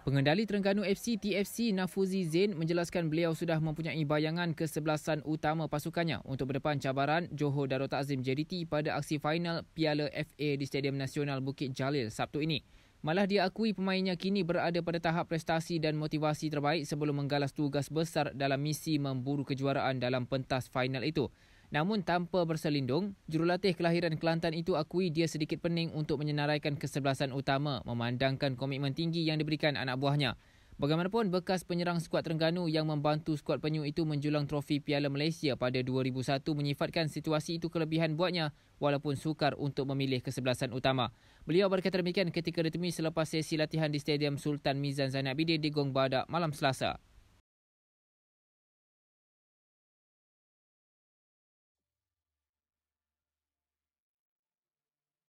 Pengendali Terengganu FC TFC Nafuzi Zain menjelaskan beliau sudah mempunyai bayangan kesebelasan utama pasukannya untuk berdepan cabaran Johor Darul Ta'zim JDT pada aksi final Piala FA di Stadium Nasional Bukit Jalil Sabtu ini. Malah dia akui pemainnya kini berada pada tahap prestasi dan motivasi terbaik sebelum menggalas tugas besar dalam misi memburu kejuaraan dalam pentas final itu. Namun tanpa berselindung, jurulatih kelahiran Kelantan itu akui dia sedikit pening untuk menyenaraikan kesebelasan utama memandangkan komitmen tinggi yang diberikan anak buahnya. Bagaimanapun, bekas penyerang skuad Terengganu yang membantu skuad Penyu itu menjulang trofi Piala Malaysia pada 2001 menyifatkan situasi itu kelebihan buatnya walaupun sukar untuk memilih kesebelasan utama. Beliau berkata demikian ketika ditemui selepas sesi latihan di Stadium Sultan Mizan Zainal Abidin di Gong Badak malam Selasa.